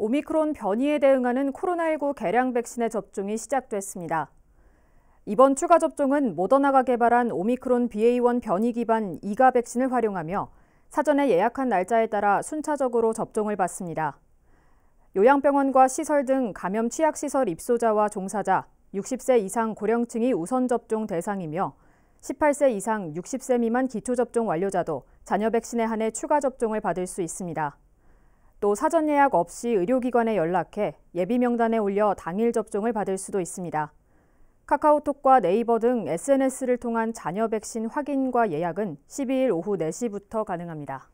오미크론 변이에 대응하는 코로나19 개량 백신의 접종이 시작됐습니다. 이번 추가 접종은 모더나가 개발한 오미크론 BA1 변이 기반 이가 백신을 활용하며 사전에 예약한 날짜에 따라 순차적으로 접종을 받습니다. 요양병원과 시설 등 감염 취약시설 입소자와 종사자, 60세 이상 고령층이 우선 접종 대상이며 18세 이상 60세 미만 기초접종 완료자도 잔여 백신에 한해 추가 접종을 받을 수 있습니다. 또 사전 예약 없이 의료기관에 연락해 예비 명단에 올려 당일 접종을 받을 수도 있습니다. 카카오톡과 네이버 등 SNS를 통한 자녀 백신 확인과 예약은 12일 오후 4시부터 가능합니다.